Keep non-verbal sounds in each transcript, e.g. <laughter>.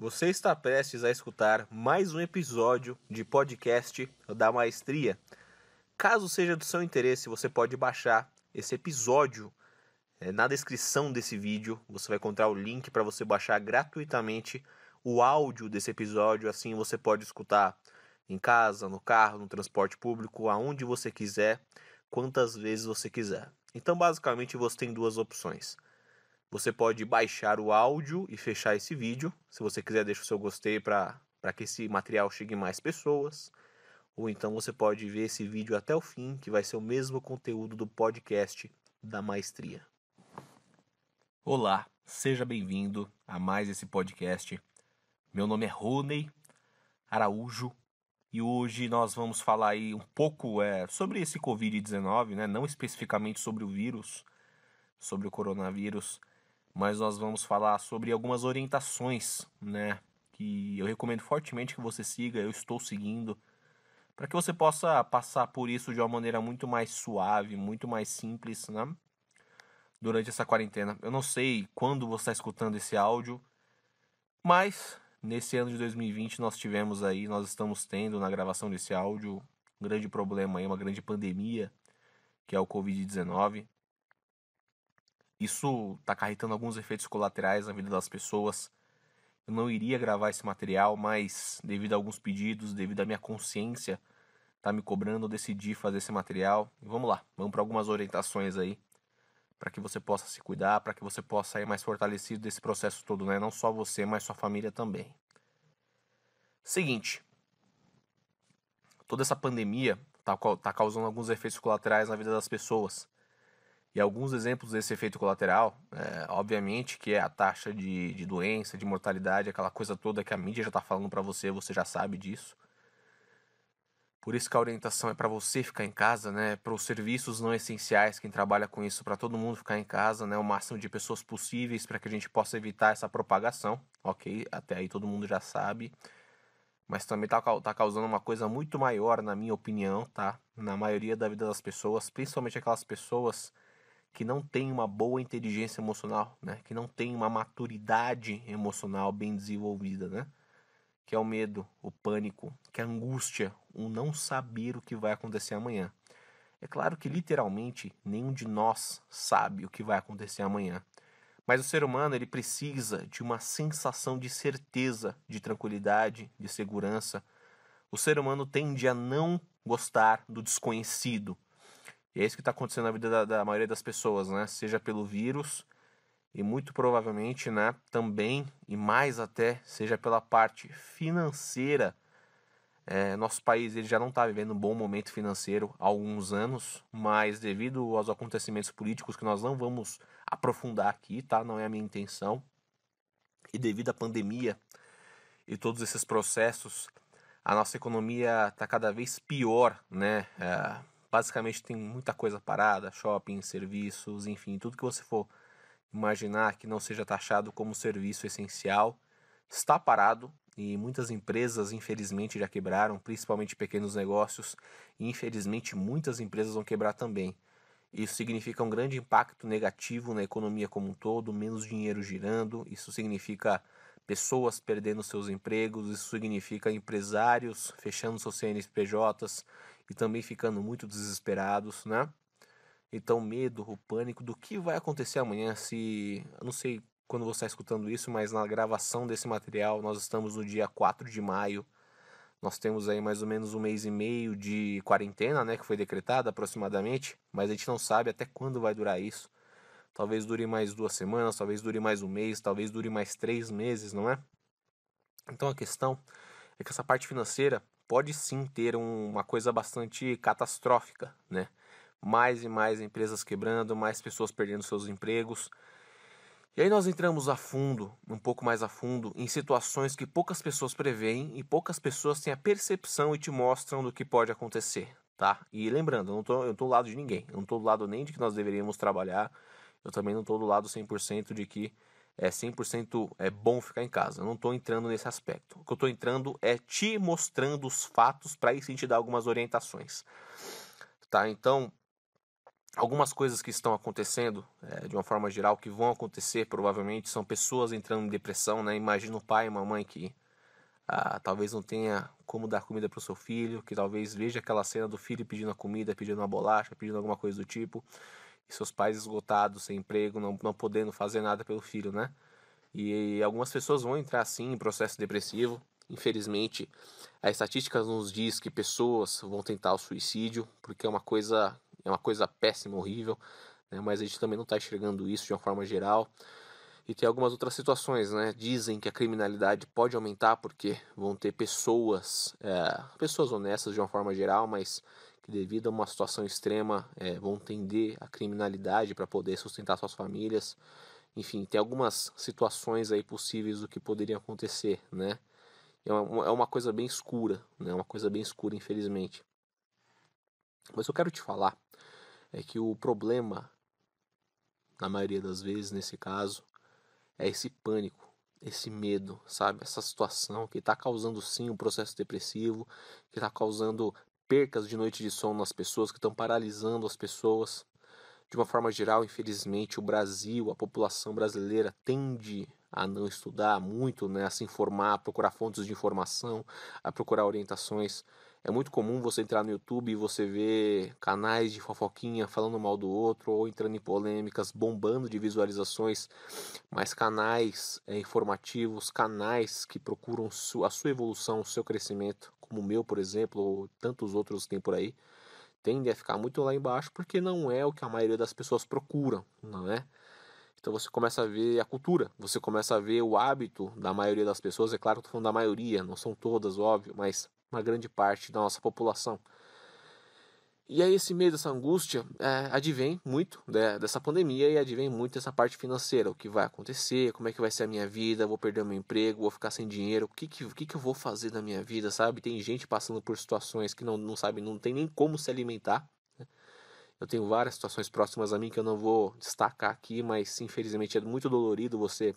Você está prestes a escutar mais um episódio de podcast da Maestria. Caso seja do seu interesse, você pode baixar esse episódio é, na descrição desse vídeo. Você vai encontrar o link para você baixar gratuitamente o áudio desse episódio. Assim você pode escutar em casa, no carro, no transporte público, aonde você quiser, quantas vezes você quiser. Então, basicamente, você tem duas opções você pode baixar o áudio e fechar esse vídeo. Se você quiser, deixa o seu gostei para que esse material chegue mais pessoas. Ou então você pode ver esse vídeo até o fim, que vai ser o mesmo conteúdo do podcast da Maestria. Olá, seja bem-vindo a mais esse podcast. Meu nome é Rony Araújo e hoje nós vamos falar aí um pouco é, sobre esse Covid-19, né? não especificamente sobre o vírus, sobre o coronavírus, mas nós vamos falar sobre algumas orientações, né? Que eu recomendo fortemente que você siga, eu estou seguindo, para que você possa passar por isso de uma maneira muito mais suave, muito mais simples, né? Durante essa quarentena. Eu não sei quando você está escutando esse áudio, mas nesse ano de 2020 nós tivemos aí, nós estamos tendo na gravação desse áudio um grande problema aí, uma grande pandemia, que é o Covid-19. Isso está acarretando alguns efeitos colaterais na vida das pessoas. Eu não iria gravar esse material, mas devido a alguns pedidos, devido à minha consciência tá me cobrando, eu decidi fazer esse material. E vamos lá, vamos para algumas orientações aí para que você possa se cuidar, para que você possa sair mais fortalecido desse processo todo, né? Não só você, mas sua família também. Seguinte, toda essa pandemia tá, tá causando alguns efeitos colaterais na vida das pessoas. E alguns exemplos desse efeito colateral, é, obviamente, que é a taxa de, de doença, de mortalidade, aquela coisa toda que a mídia já está falando para você, você já sabe disso. Por isso que a orientação é para você ficar em casa, né? Para os serviços não essenciais, quem trabalha com isso, para todo mundo ficar em casa, né? O máximo de pessoas possíveis para que a gente possa evitar essa propagação, ok? Até aí todo mundo já sabe. Mas também tá, tá causando uma coisa muito maior, na minha opinião, tá? Na maioria da vida das pessoas, principalmente aquelas pessoas que não tem uma boa inteligência emocional, né? Que não tem uma maturidade emocional bem desenvolvida, né? Que é o medo, o pânico, que é a angústia, o não saber o que vai acontecer amanhã. É claro que literalmente nenhum de nós sabe o que vai acontecer amanhã. Mas o ser humano ele precisa de uma sensação de certeza, de tranquilidade, de segurança. O ser humano tende a não gostar do desconhecido, e é isso que está acontecendo na vida da, da, maioria das pessoas, né? Seja pelo vírus e muito provavelmente, né, também e mais até, seja pela parte financeira. É, nosso país ele já não está vivendo um bom momento financeiro há alguns anos, mas devido aos acontecimentos políticos que nós não vamos aprofundar aqui, tá? Não é a minha intenção. E devido à pandemia e todos esses processos, a nossa economia está cada vez pior, né? É, Basicamente tem muita coisa parada, shopping, serviços, enfim, tudo que você for imaginar que não seja taxado como serviço essencial está parado e muitas empresas infelizmente já quebraram, principalmente pequenos negócios, e infelizmente muitas empresas vão quebrar também. Isso significa um grande impacto negativo na economia como um todo, menos dinheiro girando, isso significa pessoas perdendo seus empregos, isso significa empresários fechando seus CNPJs, e também ficando muito desesperados, né? Então, medo, o pânico do que vai acontecer amanhã se. Eu não sei quando você está escutando isso, mas na gravação desse material, nós estamos no dia 4 de maio. Nós temos aí mais ou menos um mês e meio de quarentena, né? Que foi decretada aproximadamente, mas a gente não sabe até quando vai durar isso. Talvez dure mais duas semanas, talvez dure mais um mês, talvez dure mais três meses, não é? Então a questão é que essa parte financeira pode sim ter um, uma coisa bastante catastrófica, né? Mais e mais empresas quebrando, mais pessoas perdendo seus empregos. E aí nós entramos a fundo, um pouco mais a fundo, em situações que poucas pessoas preveem e poucas pessoas têm a percepção e te mostram do que pode acontecer, tá? E lembrando, eu não tô, eu tô do lado de ninguém, eu não tô do lado nem de que nós deveríamos trabalhar, eu também não tô do lado 100% de que é 100% é bom ficar em casa. Eu não estou entrando nesse aspecto. O que eu estou entrando é te mostrando os fatos para aí a gente dar algumas orientações. Tá? Então, algumas coisas que estão acontecendo, é, de uma forma geral, que vão acontecer provavelmente, são pessoas entrando em depressão. Né? Imagina o pai e mamãe que ah, talvez não tenha como dar comida para o seu filho, que talvez veja aquela cena do filho pedindo a comida, pedindo uma bolacha, pedindo alguma coisa do tipo e seus pais esgotados, sem emprego, não, não podendo fazer nada pelo filho, né? E, e algumas pessoas vão entrar assim em processo depressivo. Infelizmente, a estatística nos diz que pessoas vão tentar o suicídio, porque é uma coisa é uma coisa péssima, horrível, né? Mas a gente também não está enxergando isso de uma forma geral. E tem algumas outras situações, né? Dizem que a criminalidade pode aumentar porque vão ter pessoas, é, pessoas honestas de uma forma geral, mas que devido a uma situação extrema é, vão tender à criminalidade para poder sustentar suas famílias. Enfim, tem algumas situações aí possíveis do que poderia acontecer, né? É uma, é uma coisa bem escura, né? É uma coisa bem escura, infelizmente. Mas eu quero te falar é que o problema, na maioria das vezes, nesse caso, é esse pânico, esse medo, sabe? Essa situação que está causando sim um processo depressivo, que está causando percas de noite de sono nas pessoas, que estão paralisando as pessoas. De uma forma geral, infelizmente, o Brasil, a população brasileira tende a não estudar muito, né, a se informar, a procurar fontes de informação, a procurar orientações. É muito comum você entrar no YouTube e você ver canais de fofoquinha falando mal do outro ou entrando em polêmicas, bombando de visualizações, mas canais é, informativos, canais que procuram a sua evolução, o seu crescimento, como o meu, por exemplo, ou tantos outros que tem por aí, tende a ficar muito lá embaixo porque não é o que a maioria das pessoas procuram não é? Então você começa a ver a cultura, você começa a ver o hábito da maioria das pessoas. É claro que estou falando da maioria, não são todas, óbvio, mas uma grande parte da nossa população. E aí esse medo, essa angústia, é, advém muito né, dessa pandemia e advém muito dessa parte financeira. O que vai acontecer, como é que vai ser a minha vida, vou perder meu emprego, vou ficar sem dinheiro, o que que, o que, que eu vou fazer na minha vida, sabe? Tem gente passando por situações que não, não sabe, não tem nem como se alimentar. Né? Eu tenho várias situações próximas a mim que eu não vou destacar aqui, mas infelizmente é muito dolorido você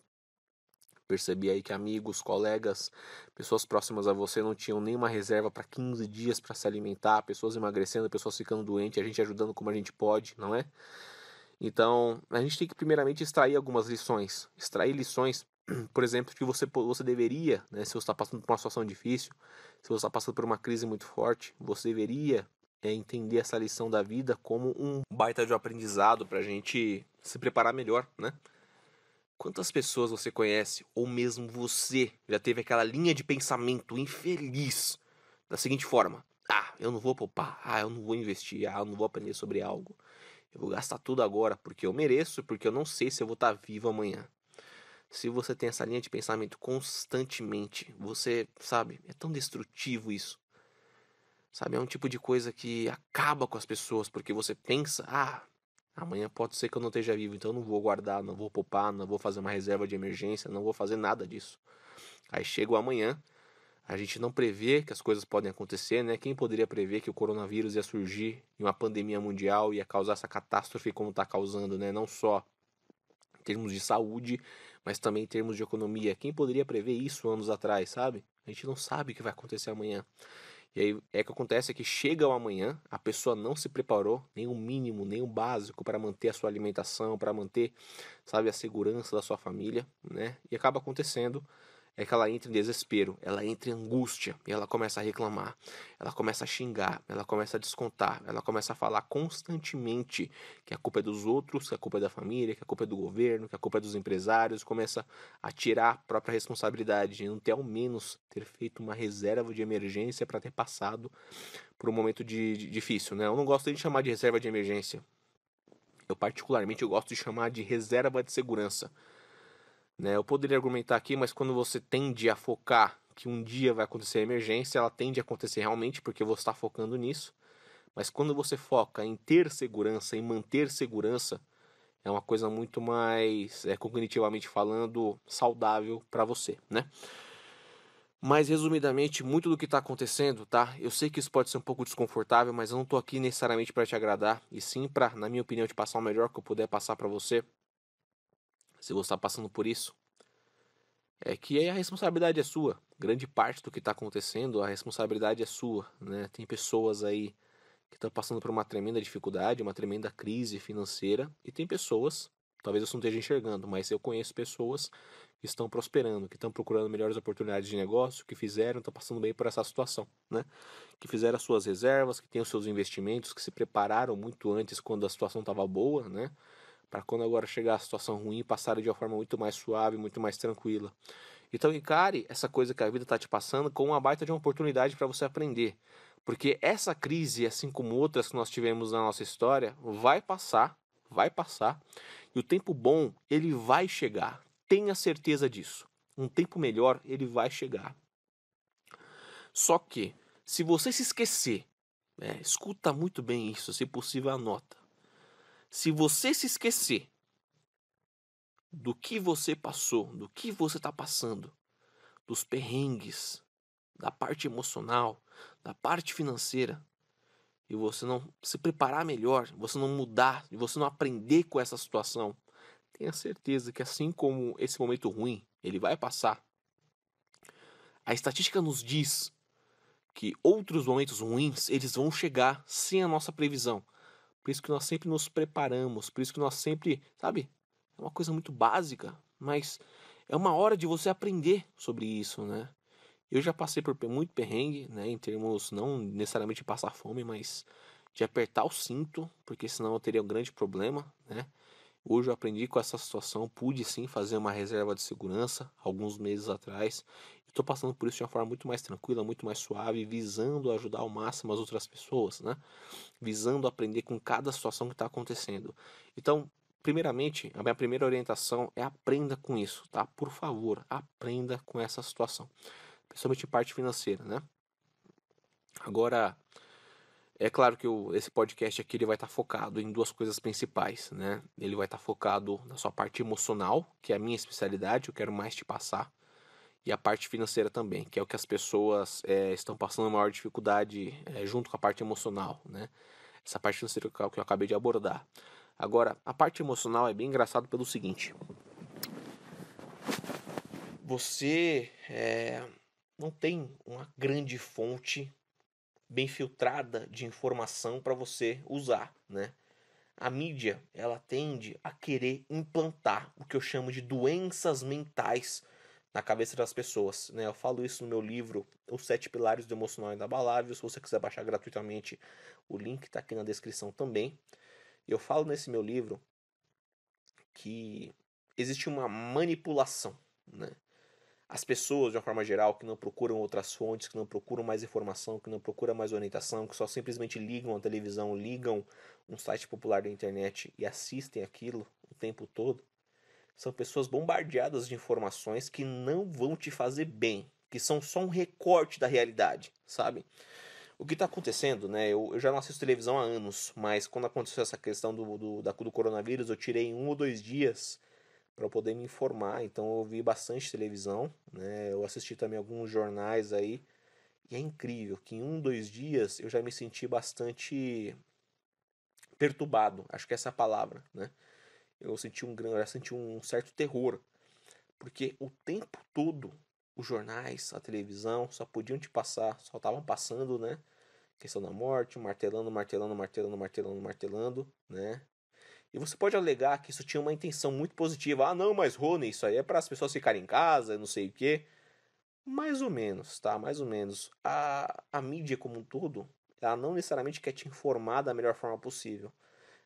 Percebi aí que amigos, colegas, pessoas próximas a você não tinham nenhuma reserva para 15 dias para se alimentar, pessoas emagrecendo, pessoas ficando doentes, a gente ajudando como a gente pode, não é? Então, a gente tem que primeiramente extrair algumas lições, extrair lições <clears throat> por exemplo, que você, você deveria, né, se você está passando por uma situação difícil, se você está passando por uma crise muito forte, você deveria é, entender essa lição da vida como um baita de aprendizado para a gente se preparar melhor, né? Quantas pessoas você conhece, ou mesmo você, já teve aquela linha de pensamento infeliz da seguinte forma: ah, eu não vou poupar, ah, eu não vou investir, ah, eu não vou aprender sobre algo. Eu vou gastar tudo agora porque eu mereço, e porque eu não sei se eu vou estar tá vivo amanhã. Se você tem essa linha de pensamento constantemente, você sabe, é tão destrutivo isso. Sabe, é um tipo de coisa que acaba com as pessoas porque você pensa, ah, Amanhã pode ser que eu não esteja vivo, então eu não vou guardar, não vou poupar, não vou fazer uma reserva de emergência, não vou fazer nada disso. Aí chega o amanhã, a gente não prevê que as coisas podem acontecer, né? Quem poderia prever que o coronavírus ia surgir em uma pandemia mundial ia causar essa catástrofe como está causando, né? Não só em termos de saúde, mas também em termos de economia. Quem poderia prever isso anos atrás, sabe? A gente não sabe o que vai acontecer amanhã. E aí é que acontece é que chega o amanhã, a pessoa não se preparou nem o mínimo, nem o básico para manter a sua alimentação, para manter, sabe, a segurança da sua família, né? E acaba acontecendo é que ela entra em desespero, ela entra em angústia e ela começa a reclamar, ela começa a xingar, ela começa a descontar, ela começa a falar constantemente que a culpa é dos outros, que a culpa é da família, que a culpa é do governo, que a culpa é dos empresários, começa a tirar a própria responsabilidade de não ter ao menos ter feito uma reserva de emergência para ter passado por um momento de, de, difícil, né? Eu não gosto de chamar de reserva de emergência. Eu particularmente eu gosto de chamar de reserva de segurança né? Eu poderia argumentar aqui, mas quando você tende a focar que um dia vai acontecer a emergência, ela tende a acontecer realmente porque você está focando nisso. Mas quando você foca em ter segurança, em manter segurança, é uma coisa muito mais, é, cognitivamente falando, saudável para você, né? Mas resumidamente, muito do que está acontecendo, tá? Eu sei que isso pode ser um pouco desconfortável, mas eu não estou aqui necessariamente para te agradar, e sim para, na minha opinião, te passar o melhor que eu puder passar para você, se você está passando por isso, é que a responsabilidade é sua. Grande parte do que está acontecendo, a responsabilidade é sua. Né? Tem pessoas aí que estão passando por uma tremenda dificuldade, uma tremenda crise financeira, e tem pessoas, talvez eu não esteja enxergando, mas eu conheço pessoas que estão prosperando, que estão procurando melhores oportunidades de negócio, que fizeram, estão passando bem por essa situação, né? Que fizeram as suas reservas, que têm os seus investimentos, que se prepararam muito antes quando a situação estava boa, né? para quando agora chegar a situação ruim, passarem de uma forma muito mais suave, muito mais tranquila. Então encare essa coisa que a vida está te passando como uma baita de uma oportunidade para você aprender. Porque essa crise, assim como outras que nós tivemos na nossa história, vai passar, vai passar, e o tempo bom, ele vai chegar. Tenha certeza disso. Um tempo melhor, ele vai chegar. Só que, se você se esquecer, né, escuta muito bem isso, se possível anota. Se você se esquecer do que você passou, do que você está passando, dos perrengues, da parte emocional, da parte financeira, e você não se preparar melhor, você não mudar, e você não aprender com essa situação, tenha certeza que assim como esse momento ruim, ele vai passar. A estatística nos diz que outros momentos ruins, eles vão chegar sem a nossa previsão. Por isso que nós sempre nos preparamos, por isso que nós sempre, sabe? É uma coisa muito básica, mas é uma hora de você aprender sobre isso, né? Eu já passei por muito perrengue, né, em termos não necessariamente de passar fome, mas de apertar o cinto, porque senão eu teria um grande problema, né? Hoje eu aprendi com essa situação, pude sim fazer uma reserva de segurança alguns meses atrás. Estou passando por isso de uma forma muito mais tranquila, muito mais suave, visando ajudar ao máximo as outras pessoas, né? Visando aprender com cada situação que está acontecendo. Então, primeiramente, a minha primeira orientação é aprenda com isso, tá? Por favor, aprenda com essa situação, principalmente parte financeira, né? Agora, é claro que esse podcast aqui ele vai estar tá focado em duas coisas principais, né? Ele vai estar tá focado na sua parte emocional, que é a minha especialidade, eu quero mais te passar, e a parte financeira também, que é o que as pessoas é, estão passando maior dificuldade é, junto com a parte emocional, né? Essa parte financeira que eu, que eu acabei de abordar. Agora, a parte emocional é bem engraçado pelo seguinte: você é, não tem uma grande fonte bem filtrada de informação para você usar, né? A mídia, ela tende a querer implantar o que eu chamo de doenças mentais na cabeça das pessoas, né? Eu falo isso no meu livro Os Sete Pilares do Emocional Inabalável, se você quiser baixar gratuitamente, o link está aqui na descrição também. Eu falo nesse meu livro que existe uma manipulação, né? as pessoas de uma forma geral que não procuram outras fontes, que não procuram mais informação, que não procuram mais orientação, que só simplesmente ligam a televisão, ligam um site popular da internet e assistem aquilo o tempo todo, são pessoas bombardeadas de informações que não vão te fazer bem, que são só um recorte da realidade, sabe? O que está acontecendo, né? Eu, eu, já não assisto televisão há anos, mas quando aconteceu essa questão do, do, da, do coronavírus, eu tirei um ou dois dias para poder me informar. Então eu vi bastante televisão, né? Eu assisti também alguns jornais aí. E é incrível que em um, dois dias eu já me senti bastante perturbado, acho que é essa a palavra, né? Eu senti um grande, senti um certo terror, porque o tempo todo os jornais, a televisão só podiam te passar, só estavam passando, né? Questão da morte, martelando, martelando, martelando, martelando, martelando, né? E você pode alegar que isso tinha uma intenção muito positiva. Ah, não, mas Rony, isso aí é para as pessoas ficarem em casa, não sei o quê. Mais ou menos, tá? Mais ou menos. A, a mídia como um todo, ela não necessariamente quer te informar da melhor forma possível.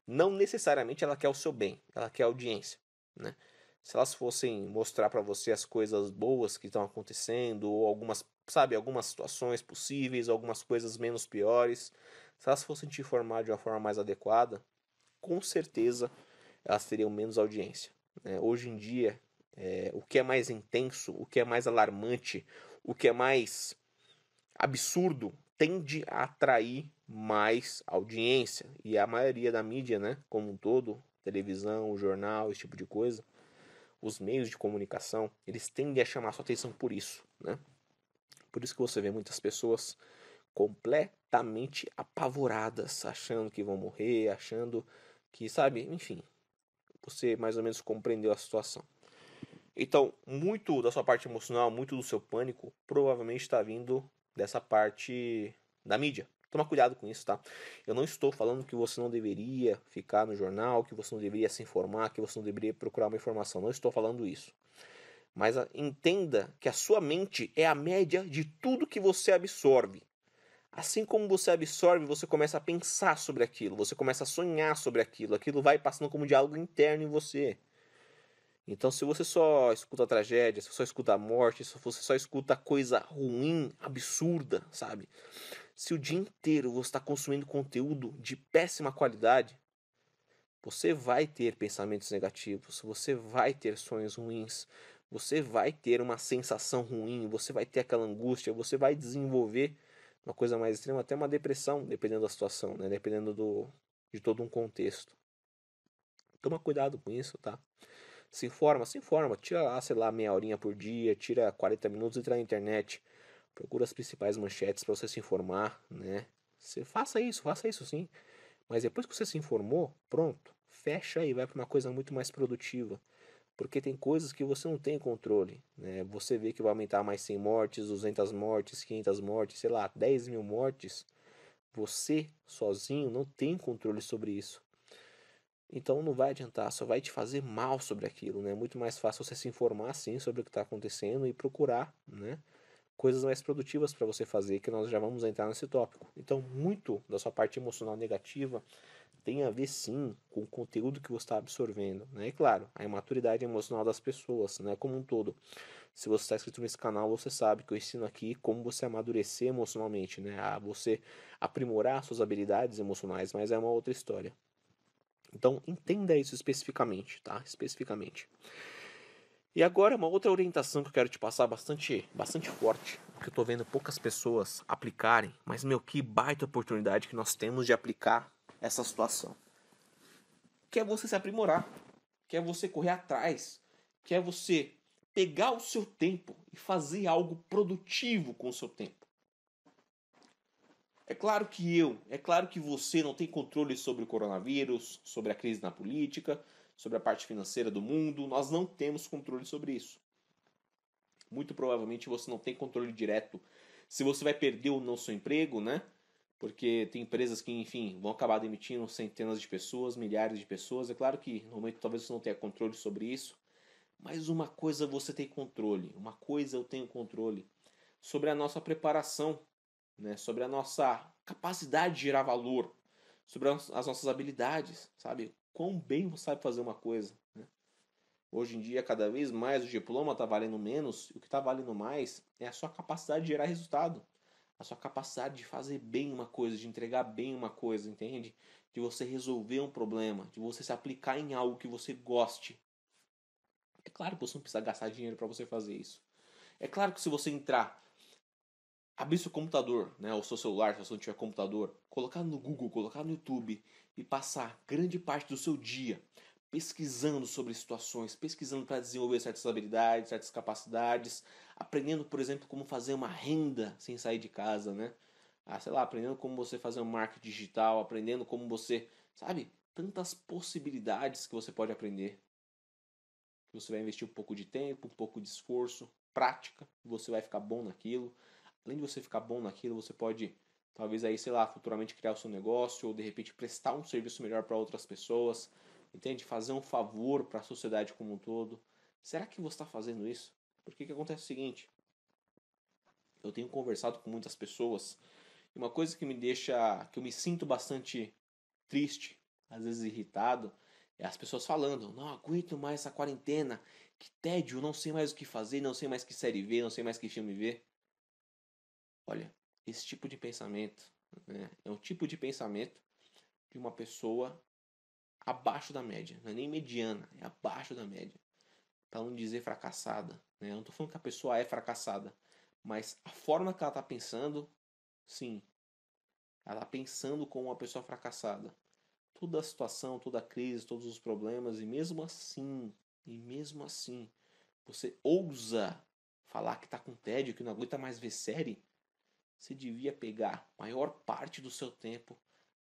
Não necessariamente ela quer o seu bem, ela quer audiência, né? Se elas fossem mostrar para você as coisas boas que estão acontecendo, ou algumas, sabe, algumas situações possíveis, algumas coisas menos piores, se elas fossem te informar de uma forma mais adequada, com certeza elas teriam menos audiência. Né? Hoje em dia, é, o que é mais intenso, o que é mais alarmante, o que é mais absurdo tende a atrair mais audiência. E a maioria da mídia, né, como um todo, televisão, jornal, esse tipo de coisa, os meios de comunicação, eles tendem a chamar a sua atenção por isso, né? Por isso que você vê muitas pessoas completamente apavoradas, achando que vão morrer, achando que sabe, enfim, você mais ou menos compreendeu a situação. Então, muito da sua parte emocional, muito do seu pânico, provavelmente está vindo dessa parte da mídia. Toma cuidado com isso, tá? Eu não estou falando que você não deveria ficar no jornal, que você não deveria se informar, que você não deveria procurar uma informação. Não estou falando isso. Mas ah, entenda que a sua mente é a média de tudo que você absorve. Assim como você absorve, você começa a pensar sobre aquilo, você começa a sonhar sobre aquilo, aquilo vai passando como diálogo interno em você. Então, se você só escuta a tragédia, se você só escuta a morte, se você só escuta coisa ruim, absurda, sabe? Se o dia inteiro você está consumindo conteúdo de péssima qualidade, você vai ter pensamentos negativos, você vai ter sonhos ruins, você vai ter uma sensação ruim, você vai ter aquela angústia, você vai desenvolver uma coisa mais extrema, até uma depressão, dependendo da situação, né? Dependendo do, de todo um contexto. Toma cuidado com isso, tá? Se informa, se informa. Tira, lá ah, sei lá, meia horinha por dia, tira 40 minutos, entra na internet. Procura as principais manchetes para você se informar, né? Você faça isso, faça isso sim. Mas depois que você se informou, pronto, fecha e vai para uma coisa muito mais produtiva porque tem coisas que você não tem controle. Né? Você vê que vai aumentar mais 100 mortes, 200 mortes, 500 mortes, sei lá, 10 mil mortes. Você sozinho não tem controle sobre isso. Então não vai adiantar, só vai te fazer mal sobre aquilo. Né? É muito mais fácil você se informar sim sobre o que está acontecendo e procurar né? coisas mais produtivas para você fazer, que nós já vamos entrar nesse tópico. Então, muito da sua parte emocional negativa tem a ver sim com o conteúdo que você está absorvendo, né? E claro, a imaturidade emocional das pessoas, né? Como um todo. Se você está inscrito nesse canal, você sabe que eu ensino aqui como você amadurecer emocionalmente, né? A você aprimorar suas habilidades emocionais, mas é uma outra história. Então, entenda isso especificamente, tá? Especificamente. E agora uma outra orientação que eu quero te passar bastante, bastante forte, que eu estou vendo poucas pessoas aplicarem, mas meu que baita oportunidade que nós temos de aplicar essa situação. Quer você se aprimorar, quer você correr atrás, quer você pegar o seu tempo e fazer algo produtivo com o seu tempo. É claro que eu, é claro que você não tem controle sobre o coronavírus, sobre a crise na política, sobre a parte financeira do mundo, nós não temos controle sobre isso. Muito provavelmente você não tem controle direto se você vai perder ou não seu emprego, né? porque tem empresas que, enfim, vão acabar demitindo centenas de pessoas, milhares de pessoas. É claro que no momento talvez você não tenha controle sobre isso, mas uma coisa você tem controle, uma coisa eu tenho controle sobre a nossa preparação, né? sobre a nossa capacidade de gerar valor, sobre as nossas habilidades, sabe? Quão bem você sabe fazer uma coisa. Né? Hoje em dia, cada vez mais o diploma está valendo menos, e o que está valendo mais é a sua capacidade de gerar resultado a sua capacidade de fazer bem uma coisa, de entregar bem uma coisa, entende? De você resolver um problema, de você se aplicar em algo que você goste. É claro que você não precisa gastar dinheiro para você fazer isso. É claro que se você entrar, abrir seu computador, né, ou seu celular, se você não tiver computador, colocar no Google, colocar no YouTube e passar grande parte do seu dia pesquisando sobre situações, pesquisando para desenvolver certas habilidades, certas capacidades, aprendendo, por exemplo, como fazer uma renda sem sair de casa, né? Ah, sei lá, aprendendo como você fazer um marketing digital, aprendendo como você, sabe? Tantas possibilidades que você pode aprender. Você vai investir um pouco de tempo, um pouco de esforço, prática, você vai ficar bom naquilo. Além de você ficar bom naquilo, você pode talvez aí, sei lá, futuramente criar o seu negócio ou de repente prestar um serviço melhor para outras pessoas, entende? Fazer um favor para a sociedade como um todo. Será que você está fazendo isso? Porque que acontece é o seguinte: eu tenho conversado com muitas pessoas e uma coisa que me deixa, que eu me sinto bastante triste, às vezes irritado, é as pessoas falando: não aguento mais essa quarentena, que tédio, não sei mais o que fazer, não sei mais que série ver, não sei mais que filme ver. Olha, esse tipo de pensamento né, é um tipo de pensamento de uma pessoa abaixo da média, não é nem mediana, é abaixo da média para não dizer fracassada. Né? Eu não estou falando que a pessoa é fracassada, mas a forma que ela está pensando, sim, ela está pensando como uma pessoa fracassada. Toda a situação, toda a crise, todos os problemas, e mesmo assim, e mesmo assim, você ousa falar que está com tédio, que não aguenta mais ver série, você devia pegar maior parte do seu tempo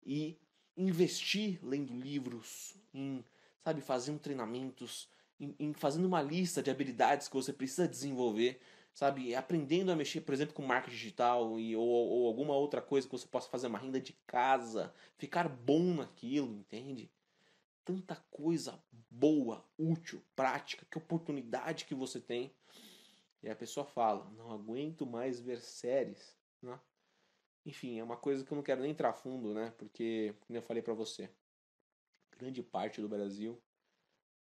e investir lendo livros, em, sabe, fazendo treinamentos, em, em fazendo uma lista de habilidades que você precisa desenvolver sabe? Aprendendo a mexer, por exemplo, com marketing digital e, ou, ou, alguma outra coisa que você possa fazer uma renda de casa, ficar bom naquilo, entende? Tanta coisa boa, útil, prática, que oportunidade que você tem. E a pessoa fala: não aguento mais ver séries, né? Enfim, é uma coisa que eu não quero nem entrar fundo, né? Porque, como eu falei para você, grande parte do Brasil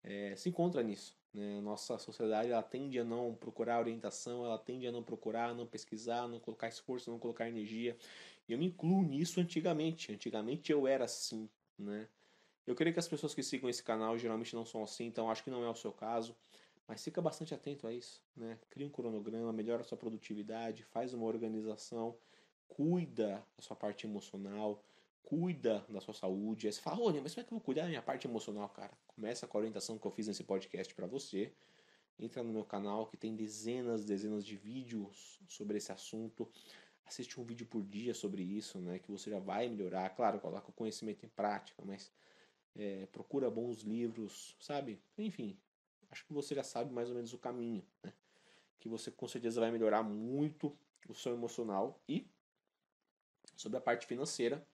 é, se encontra nisso. Né? Nossa sociedade ela tende a não procurar orientação, ela tende a não procurar, não pesquisar, não colocar esforço, não colocar energia. E eu me incluo nisso antigamente. Antigamente eu era assim, né? Eu creio que as pessoas que sigam esse canal geralmente não são assim, então acho que não é o seu caso. Mas fica bastante atento a isso, né? Cria um cronograma, melhora a sua produtividade, faz uma organização, cuida da sua parte emocional, cuida da sua saúde. Aí você fala, Rony, mas como é que eu vou cuidar da minha parte emocional, cara? Começa com a orientação que eu fiz nesse podcast para você. Entra no meu canal que tem dezenas, dezenas de vídeos sobre esse assunto. Assiste um vídeo por dia sobre isso, né? Que você já vai melhorar. Claro, coloca o conhecimento em prática, mas é, procura bons livros, sabe? Enfim, acho que você já sabe mais ou menos o caminho, né? Que você com certeza vai melhorar muito o seu emocional e sobre a parte financeira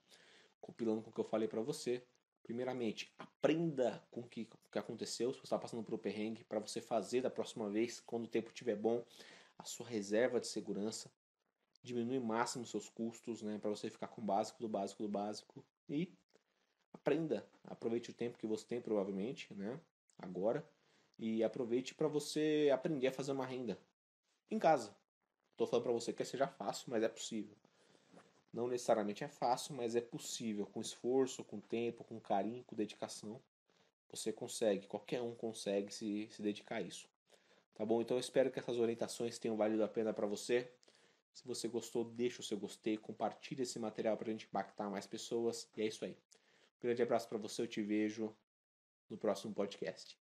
compilando com o que eu falei para você. Primeiramente, aprenda com o que, o que aconteceu, se você está passando por um perrengue, para você fazer da próxima vez, quando o tempo estiver bom, a sua reserva de segurança. Diminui máximo seus custos, né, para você ficar com o básico do básico do básico. E aprenda, aproveite o tempo que você tem, provavelmente, né, agora, e aproveite para você aprender a fazer uma renda em casa. Estou falando para você que seja é fácil, mas é possível. Não necessariamente é fácil, mas é possível. Com esforço, com tempo, com carinho, com dedicação, você consegue. Qualquer um consegue se, se dedicar a isso. Tá bom? Então eu espero que essas orientações tenham valido a pena para você. Se você gostou, deixa o seu gostei, Compartilhe esse material para a gente impactar mais pessoas. E é isso aí. Um grande abraço para você, eu te vejo no próximo podcast.